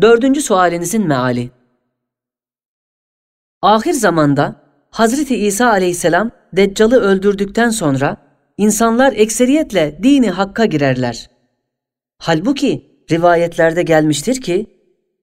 Dördüncü sualinizin meali. Ahir zamanda Hazreti İsa aleyhisselam Deccal'ı öldürdükten sonra insanlar ekseriyetle dini hakka girerler. Halbuki rivayetlerde gelmiştir ki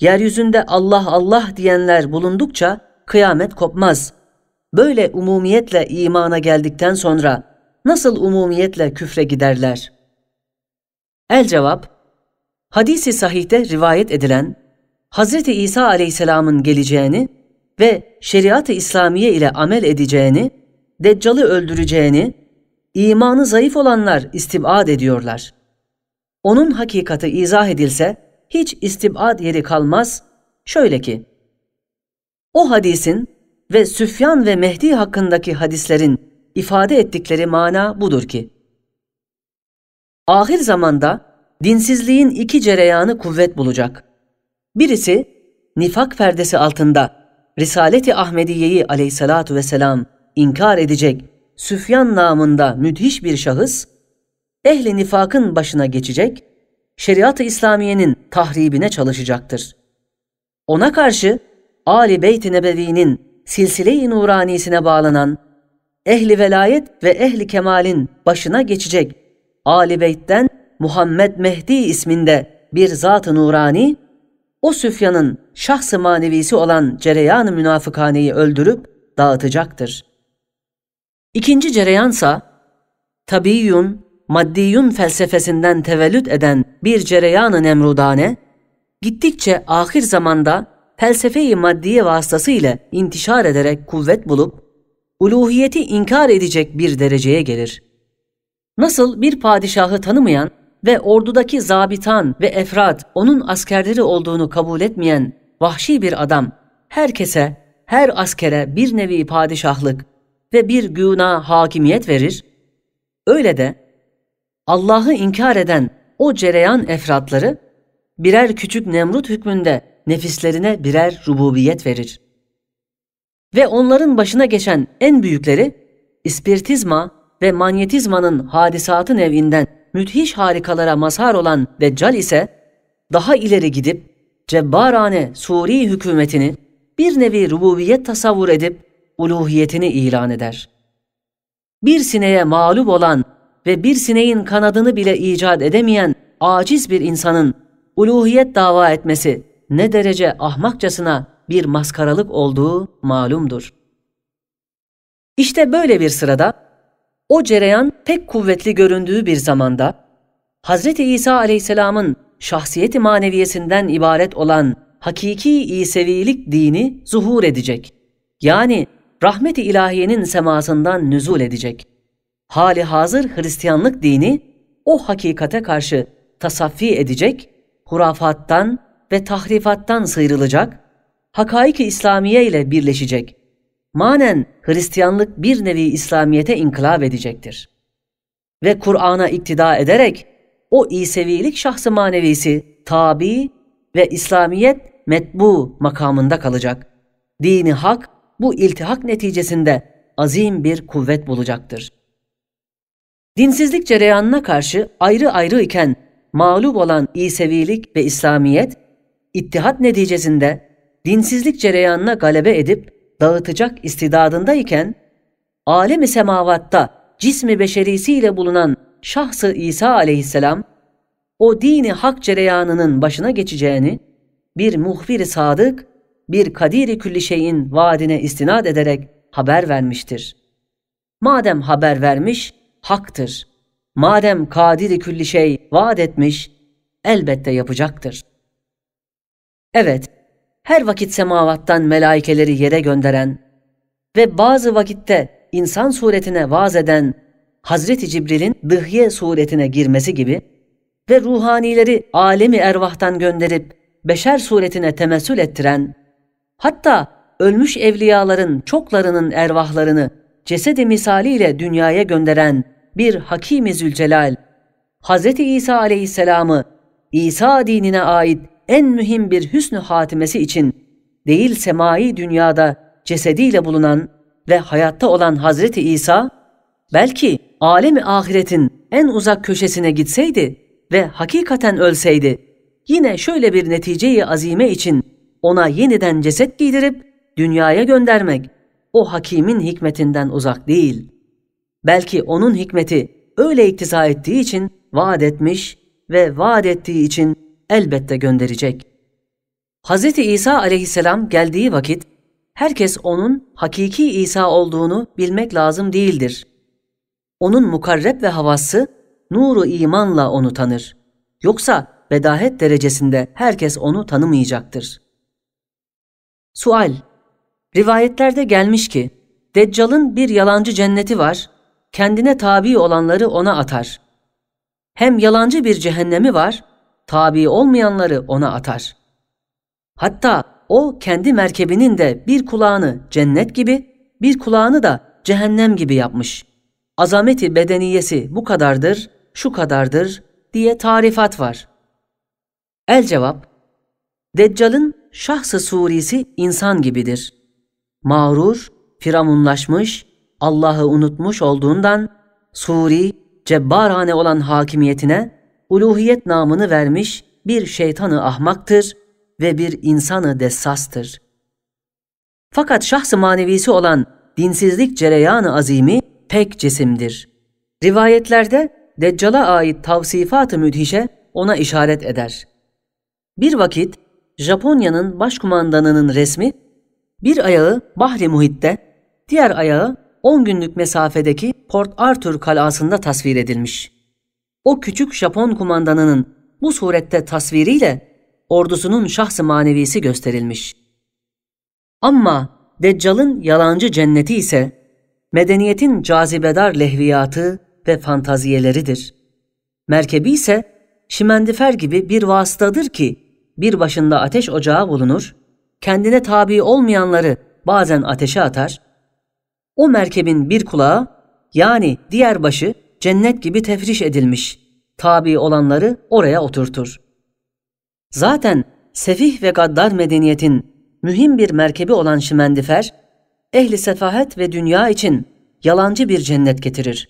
yeryüzünde Allah Allah diyenler bulundukça kıyamet kopmaz. Böyle umumiyetle imana geldikten sonra nasıl umumiyetle küfre giderler? El cevap hadisi sahihte rivayet edilen Hz. İsa aleyhisselamın geleceğini ve şeriat-ı İslamiye ile amel edeceğini, Deccal'ı öldüreceğini, imanı zayıf olanlar istibad ediyorlar. Onun hakikati izah edilse hiç istibad yeri kalmaz, şöyle ki, o hadisin ve Süfyan ve Mehdi hakkındaki hadislerin ifade ettikleri mana budur ki, ahir zamanda dinsizliğin iki cereyanı kuvvet bulacak. Birisi nifak perdesi altında Risaleti Ahmediye'yi aleyhissalatu vesselam inkar edecek Süfyan namında müthiş bir şahıs, ehli nifakın başına geçecek, şeriat-ı İslamiye'nin tahribine çalışacaktır. Ona karşı Ali Beyt-i Nebevi'nin silsile-i nuranisine bağlanan ehli velayet ve ehli kemalin başına geçecek Ali Beyt'ten Muhammed Mehdi isminde bir zat-ı nurani, o Süfyan'ın şahsı manevisi olan cereyan-ı münafıkhaneyi öldürüp dağıtacaktır. İkinci cereyansa, tabiyyun, maddiyun felsefesinden tevellüt eden bir cereyan-ı nemrudane, gittikçe ahir zamanda felsefe-i maddiye vasıtası ile intişar ederek kuvvet bulup, uluhiyeti inkar edecek bir dereceye gelir. Nasıl bir padişahı tanımayan ve ordudaki zabitan ve efrat onun askerleri olduğunu kabul etmeyen vahşi bir adam herkese, her askere bir nevi padişahlık ve bir güna hakimiyet verir, öyle de Allah'ı inkar eden o cereyan efratları birer küçük Nemrut hükmünde nefislerine birer rububiyet verir. Ve onların başına geçen en büyükleri ispiritizma ve manyetizmanın hadisatı nevinden müthiş harikalara mazhar olan Deccal ise daha ileri gidip cebbarane Suri hükümetini bir nevi rububiyet tasavvur edip uluhiyetini ilan eder. Bir sineğe mağlup olan ve bir sineğin kanadını bile icat edemeyen aciz bir insanın uluhiyet dava etmesi ne derece ahmakçasına bir maskaralık olduğu malumdur. İşte böyle bir sırada o cereyan pek kuvvetli göründüğü bir zamanda Hz. İsa aleyhisselamın şahsiyeti maneviyesinden ibaret olan hakiki İsevilik dini zuhur edecek. Yani rahmeti ilahiyenin semasından nüzul edecek. Hali hazır Hristiyanlık dini o hakikate karşı tasaffi edecek, hurafattan ve tahrifattan sıyrılacak, hakaiki İslamiye ile birleşecek manen Hristiyanlık bir nevi İslamiyete inkılap edecektir. Ve Kur'an'a iktida ederek o İsevilik şahsı manevisi tabi ve İslamiyet metbu makamında kalacak. Dini hak bu iltihak neticesinde azim bir kuvvet bulacaktır. Dinsizlik cereyanına karşı ayrı ayrı iken mağlup olan İsevilik ve İslamiyet, ittihat neticesinde dinsizlik cereyanına galebe edip dağıtacak istidadındayken, alemi semavatta cismi beşerisiyle bulunan şahsı İsa aleyhisselam, o dini hak cereyanının başına geçeceğini bir muhbir sadık, bir kadiri külli şeyin vaadine istinad ederek haber vermiştir. Madem haber vermiş, haktır. Madem kadiri külli şey vaat etmiş, elbette yapacaktır. Evet, her vakit semavattan melaikeleri yere gönderen ve bazı vakitte insan suretine vaz eden Hazreti Cibril'in dıhye suretine girmesi gibi ve ruhanileri alemi ervahtan gönderip beşer suretine temessül ettiren, hatta ölmüş evliyaların çoklarının ervahlarını cesedi misaliyle dünyaya gönderen bir Hakimi Zülcelal, Hz. İsa aleyhisselamı İsa dinine ait en mühim bir hüsnü hatimesi için değil semai dünyada cesediyle bulunan ve hayatta olan Hazreti İsa, belki alemi ahiretin en uzak köşesine gitseydi ve hakikaten ölseydi, yine şöyle bir neticeyi azime için ona yeniden ceset giydirip dünyaya göndermek, o hakimin hikmetinden uzak değil. Belki onun hikmeti öyle iktiza ettiği için vaat etmiş ve vaat ettiği için elbette gönderecek. Hz. İsa aleyhisselam geldiği vakit herkes onun hakiki İsa olduğunu bilmek lazım değildir. Onun mukarreb ve havası nuru imanla onu tanır. Yoksa bedahet derecesinde herkes onu tanımayacaktır. Sual Rivayetlerde gelmiş ki, Deccal'ın bir yalancı cenneti var, kendine tabi olanları ona atar. Hem yalancı bir cehennemi var, tabi olmayanları ona atar. Hatta o kendi merkebinin de bir kulağını cennet gibi, bir kulağını da cehennem gibi yapmış. Azameti bedeniyesi bu kadardır, şu kadardır diye tarifat var. El cevap, Deccal'ın şahsı surisi insan gibidir. Mağrur, firamunlaşmış, Allah'ı unutmuş olduğundan suri, cebbarhane olan hakimiyetine uluhiyet namını vermiş bir şeytanı ahmaktır ve bir insanı dessastır. Fakat şahsı manevisi olan dinsizlik cereyanı azimi pek cesimdir. Rivayetlerde Deccal'a ait tavsifat-ı müdhişe ona işaret eder. Bir vakit Japonya'nın başkumandanının resmi bir ayağı Bahri Muhit'te, diğer ayağı 10 günlük mesafedeki Port Arthur kalasında tasvir edilmiş o küçük Japon kumandanının bu surette tasviriyle ordusunun şahsı manevisi gösterilmiş. Ama Deccal'ın yalancı cenneti ise medeniyetin cazibedar lehviyatı ve fantaziyeleridir. Merkebi ise şimendifer gibi bir vasıtadır ki bir başında ateş ocağı bulunur, kendine tabi olmayanları bazen ateşe atar, o merkebin bir kulağı yani diğer başı cennet gibi tefriş edilmiş, tabi olanları oraya oturtur. Zaten sefih ve gaddar medeniyetin mühim bir merkebi olan şimendifer, ehli sefahet ve dünya için yalancı bir cennet getirir.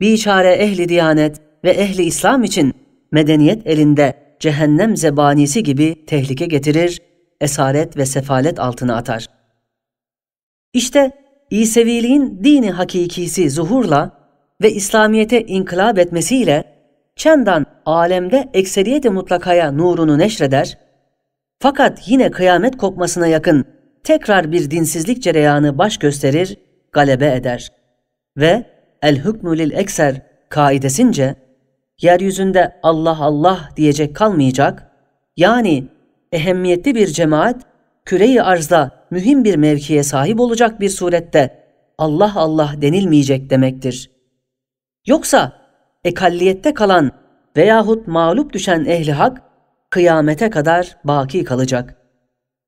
Biçare ehli diyanet ve ehli İslam için medeniyet elinde cehennem zebanisi gibi tehlike getirir, esaret ve sefalet altına atar. İşte İseviliğin dini hakikisi zuhurla ve İslamiyet'e inkılap etmesiyle çendan alemde ekseriyeti mutlakaya nurunu neşreder, fakat yine kıyamet kopmasına yakın tekrar bir dinsizlik cereyanı baş gösterir, galebe eder. Ve el hükmü lil ekser kaidesince yeryüzünde Allah Allah diyecek kalmayacak, yani ehemmiyetli bir cemaat küreyi arzda mühim bir mevkiye sahip olacak bir surette Allah Allah denilmeyecek demektir. Yoksa ekalliyette kalan veyahut mağlup düşen ehli hak kıyamete kadar baki kalacak.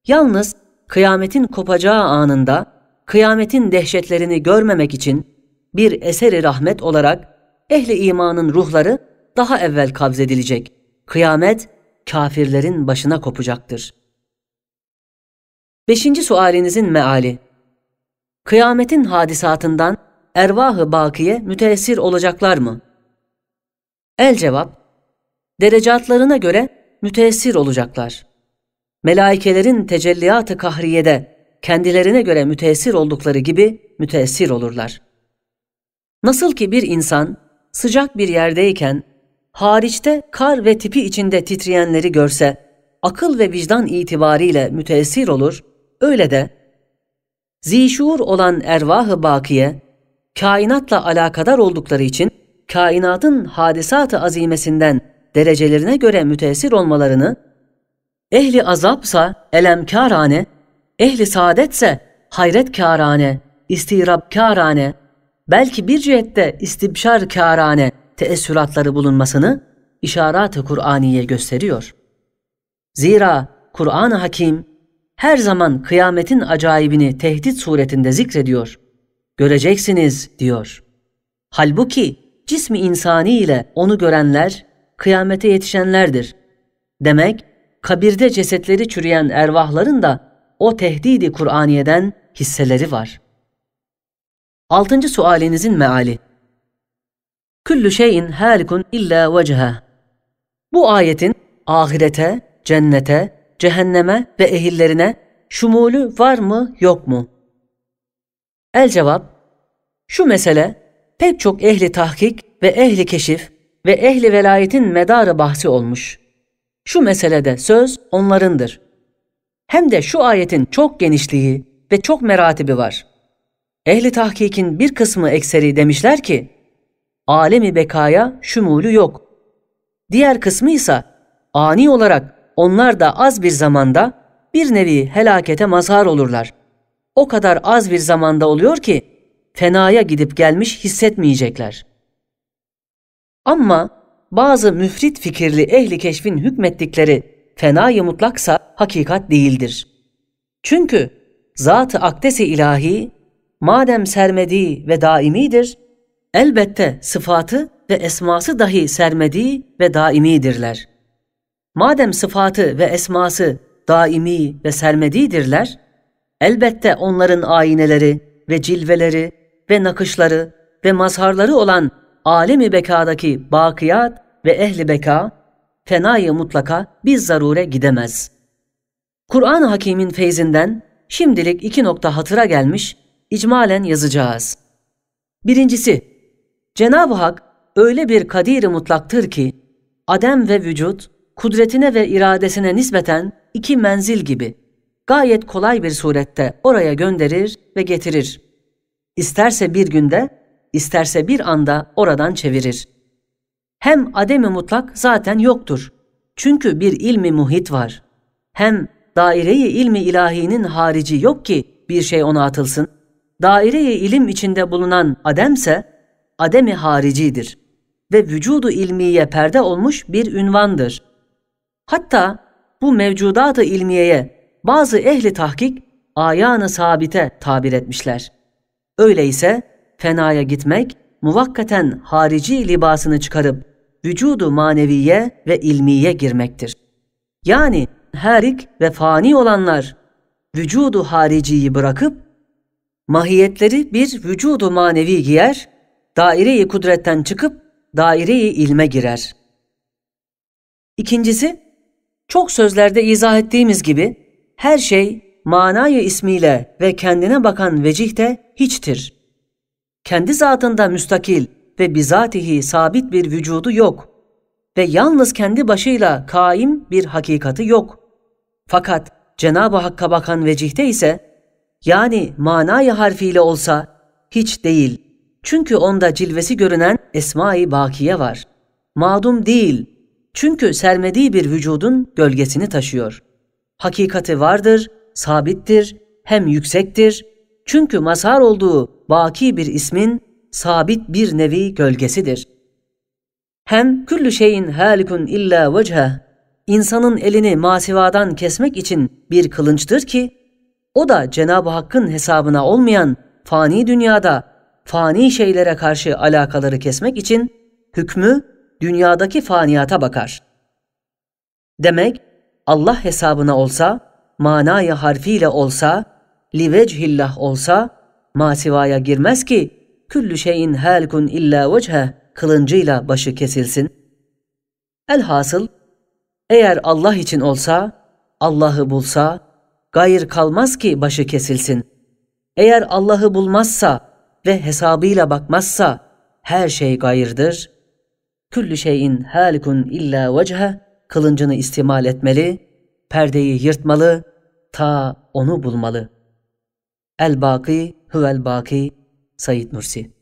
Yalnız kıyametin kopacağı anında kıyametin dehşetlerini görmemek için bir eseri rahmet olarak ehli imanın ruhları daha evvel kabzedilecek. Kıyamet kafirlerin başına kopacaktır. Beşinci sualinizin meali Kıyametin hadisatından ervahı bakiye müteessir olacaklar mı? El cevap, derecatlarına göre müteessir olacaklar. Melaikelerin tecelliyatı kahriyede kendilerine göre müteessir oldukları gibi müteessir olurlar. Nasıl ki bir insan sıcak bir yerdeyken hariçte kar ve tipi içinde titreyenleri görse akıl ve vicdan itibariyle müteessir olur, öyle de zişuur olan ervahı bakiye kainatla alakadar oldukları için kainatın hadisat-ı azimesinden derecelerine göre müteessir olmalarını, ehli azapsa elemkârane, ehli saadetse hayretkârane, istirabkârane, belki bir cihette istibşarkârane teessüratları bulunmasını işarat-ı Kur'aniye gösteriyor. Zira Kur'an-ı Hakim her zaman kıyametin acayibini tehdit suretinde zikrediyor.'' göreceksiniz diyor. Halbuki cismi insani ile onu görenler kıyamete yetişenlerdir. Demek kabirde cesetleri çürüyen ervahların da o tehdidi Kur'aniye'den hisseleri var. Altıncı sualinizin meali. Küllü şeyin halikun illa veceha. Bu ayetin ahirete, cennete, cehenneme ve ehillerine şumulü var mı yok mu? El cevap, şu mesele pek çok ehli tahkik ve ehli keşif ve ehli velayetin medarı bahsi olmuş. Şu meselede söz onlarındır. Hem de şu ayetin çok genişliği ve çok meratibi var. Ehli tahkikin bir kısmı ekseri demişler ki, alemi bekaya şumulu yok. Diğer kısmı ise ani olarak onlar da az bir zamanda bir nevi helakete mazhar olurlar.'' o kadar az bir zamanda oluyor ki fenaya gidip gelmiş hissetmeyecekler. Ama bazı müfrit fikirli ehli keşfin hükmettikleri fenayı mutlaksa hakikat değildir. Çünkü zat-ı akdesi ilahi madem sermedi ve daimidir, elbette sıfatı ve esması dahi sermedi ve daimidirler. Madem sıfatı ve esması daimi ve sermedidirler, elbette onların ayineleri ve cilveleri ve nakışları ve mazharları olan alemi bekadaki bakiyat ve ehli beka, fenayı mutlaka biz zarure gidemez. Kur'an-ı Hakim'in feyzinden şimdilik iki nokta hatıra gelmiş, icmalen yazacağız. Birincisi, Cenab-ı Hak öyle bir kadiri mutlaktır ki, adem ve vücut, kudretine ve iradesine nispeten iki menzil gibi.'' gayet kolay bir surette oraya gönderir ve getirir. İsterse bir günde, isterse bir anda oradan çevirir. Hem ademi mutlak zaten yoktur. Çünkü bir ilmi muhit var. Hem daireyi ilmi ilahinin harici yok ki bir şey ona atılsın. Daireyi ilim içinde bulunan ademse ademi haricidir ve vücudu ilmiye perde olmuş bir ünvandır. Hatta bu mevcudat-ı ilmiyeye bazı ehli tahkik ayağını sabite tabir etmişler. Öyleyse fenaya gitmek muvakkaten harici libasını çıkarıp vücudu maneviye ve ilmiye girmektir. Yani herik ve fani olanlar vücudu hariciyi bırakıp mahiyetleri bir vücudu manevi giyer, daire kudretten çıkıp daire ilme girer. İkincisi, çok sözlerde izah ettiğimiz gibi her şey manayı ismiyle ve kendine bakan vecihte hiçtir. Kendi zatında müstakil ve bizatihi sabit bir vücudu yok ve yalnız kendi başıyla kaim bir hakikati yok. Fakat Cenab-ı Hakk'a bakan vecihte ise yani manayı harfiyle olsa hiç değil. Çünkü onda cilvesi görünen esma-i bakiye var. Madum değil. Çünkü sermediği bir vücudun gölgesini taşıyor.'' hakikati vardır, sabittir, hem yüksektir. Çünkü mazhar olduğu baki bir ismin sabit bir nevi gölgesidir. Hem küllü şeyin halikun illa vechhe insanın elini masivadan kesmek için bir kılınçtır ki o da Cenab-ı Hakk'ın hesabına olmayan fani dünyada fani şeylere karşı alakaları kesmek için hükmü dünyadaki faniyata bakar. Demek Allah hesabına olsa, manaya harfiyle olsa, livechillah olsa, masivaya girmez ki, küllü şeyin halkun illa vechhe kılıncıyla başı kesilsin. Elhasıl, eğer Allah için olsa, Allah'ı bulsa, gayr kalmaz ki başı kesilsin. Eğer Allah'ı bulmazsa ve hesabıyla bakmazsa, her şey gayırdır. Küllü şeyin halkun illa vechhe kılıncını istimal etmeli, perdeyi yırtmalı, ta onu bulmalı. El-Baki, Hüvel-Baki, Said Nursi